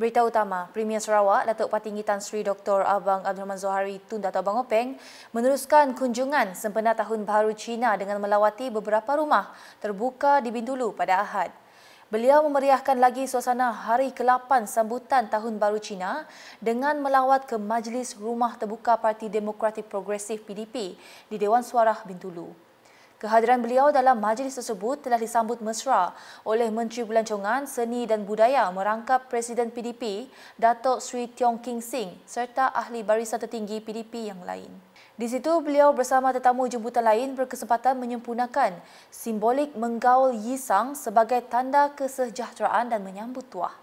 Berita utama, Premier Sarawak, Datuk Patinggi Tan Sri Dr. Abang Abdul Rahman Zohari Tun Dato' Abang Openg meneruskan kunjungan sempena Tahun Baru China dengan melawati beberapa rumah terbuka di Bintulu pada Ahad. Beliau memeriahkan lagi suasana hari ke-8 sambutan Tahun Baru China dengan melawat ke Majlis Rumah Terbuka Parti Demokratik Progresif PDP di Dewan Suara Bintulu. Kehadiran beliau dalam majlis tersebut telah disambut mesra oleh Menteri Belancongan, Seni dan Budaya merangkap Presiden PDP, Datuk Sri Tiong King Singh serta ahli barisan tertinggi PDP yang lain. Di situ, beliau bersama tetamu jemputan lain berkesempatan menyempurnakan simbolik menggaul Yi Sang sebagai tanda kesejahteraan dan menyambut tuah.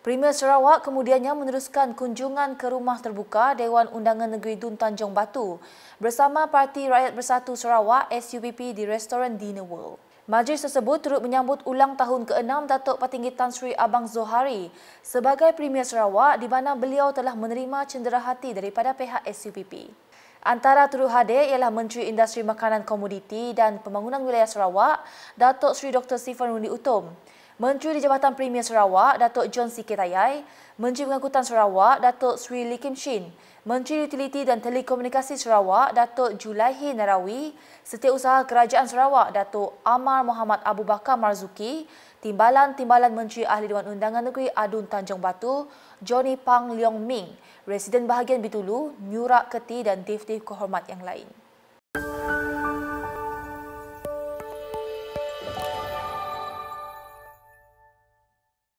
Premier Sarawak kemudiannya meneruskan kunjungan ke rumah terbuka Dewan Undangan Negeri Dun Tanjung Batu bersama Parti Rakyat Bersatu Sarawak SUPP di Restoran Dinner World. Majlis tersebut turut menyambut ulang tahun ke-6 Datuk Patinggi Tan Sri Abang Zohari sebagai Premier Sarawak di mana beliau telah menerima cenderahati daripada pihak SUPP. Antara turut hadir ialah Menteri Industri Makanan Komoditi dan Pembangunan Wilayah Sarawak, Datuk Sri Dr. Sifan Rundi Utom. Menteri di Jabatan Premier Sarawak, Datuk John Siki Tayai, Menteri Pengangkutan Sarawak, Datuk Sri Lee Kim Shin, Menteri Utiliti dan Telekomunikasi Sarawak, Datuk Julaihi Narawi, Setiausaha Kerajaan Sarawak, Datuk Amar Muhammad Abu Bakar Marzuki, Timbalan-timbalan Menteri Ahli Dewan Undangan Negeri Adun Tanjung Batu, Johnny Pang Leong Ming, Residen Bahagian Bitulu, Nyurak Keti dan Dave-Dave Kehormat yang lain.